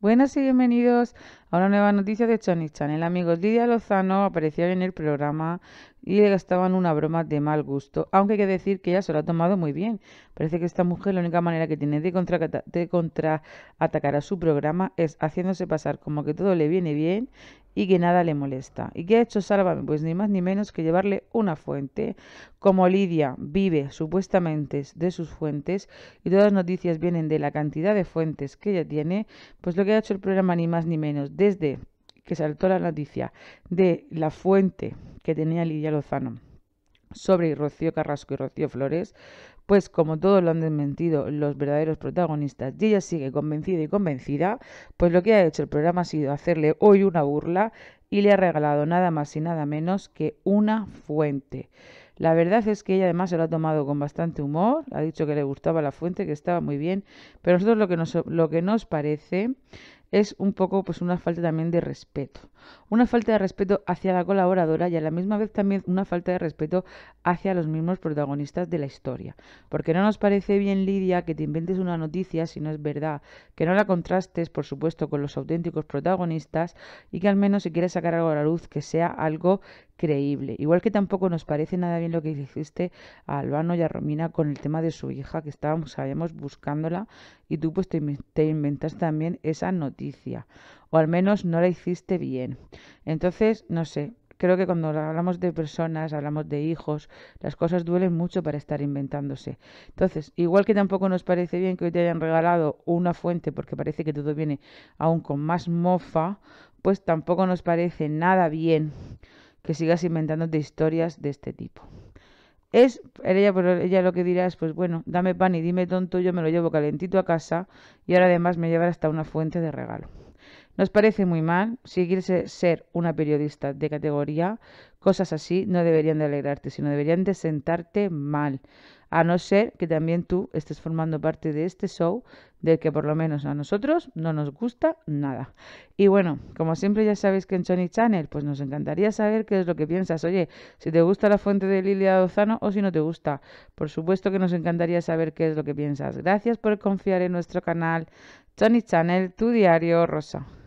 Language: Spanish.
Buenas y bienvenidos Ahora nueva noticia de Chani Chan. El amigo Lidia Lozano apareció en el programa y le gastaban una broma de mal gusto, aunque hay que decir que ella se lo ha tomado muy bien. Parece que esta mujer la única manera que tiene de, contraatacar de contra a su programa es haciéndose pasar como que todo le viene bien y que nada le molesta. ¿Y qué ha hecho Sálvame? Pues ni más ni menos que llevarle una fuente. Como Lidia vive supuestamente de sus fuentes y todas las noticias vienen de la cantidad de fuentes que ella tiene, pues lo que ha hecho el programa ni más ni menos desde que saltó la noticia de la fuente que tenía Lidia Lozano sobre Rocío Carrasco y Rocío Flores, pues como todos lo han desmentido los verdaderos protagonistas y ella sigue convencida y convencida, pues lo que ha hecho el programa ha sido hacerle hoy una burla y le ha regalado nada más y nada menos que una fuente. La verdad es que ella además se lo ha tomado con bastante humor, ha dicho que le gustaba la fuente, que estaba muy bien, pero nosotros lo que nos, lo que nos parece es un poco pues una falta también de respeto. Una falta de respeto hacia la colaboradora y a la misma vez también una falta de respeto hacia los mismos protagonistas de la historia. Porque no nos parece bien, Lidia, que te inventes una noticia si no es verdad, que no la contrastes, por supuesto, con los auténticos protagonistas y que al menos si quieres sacar algo a la luz, que sea algo creíble. Igual que tampoco nos parece nada bien lo que hiciste a Albano y a Romina con el tema de su hija, que estábamos, sabemos buscándola y tú pues te, te inventas también esa noticia. O al menos no la hiciste bien. Entonces, no sé, creo que cuando hablamos de personas, hablamos de hijos, las cosas duelen mucho para estar inventándose. Entonces, igual que tampoco nos parece bien que hoy te hayan regalado una fuente porque parece que todo viene aún con más mofa, pues tampoco nos parece nada bien que sigas inventándote historias de este tipo. Es, ella, ella lo que dirá es, pues bueno, dame pan y dime tonto, yo me lo llevo calentito a casa y ahora además me llevará hasta una fuente de regalo. Nos parece muy mal seguirse ser una periodista de categoría, Cosas así no deberían de alegrarte, sino deberían de sentarte mal. A no ser que también tú estés formando parte de este show del que por lo menos a nosotros no nos gusta nada. Y bueno, como siempre ya sabéis que en Johnny Channel, pues nos encantaría saber qué es lo que piensas. Oye, si te gusta la fuente de Lilia Dozano o si no te gusta. Por supuesto que nos encantaría saber qué es lo que piensas. Gracias por confiar en nuestro canal Sony Channel, tu diario rosa.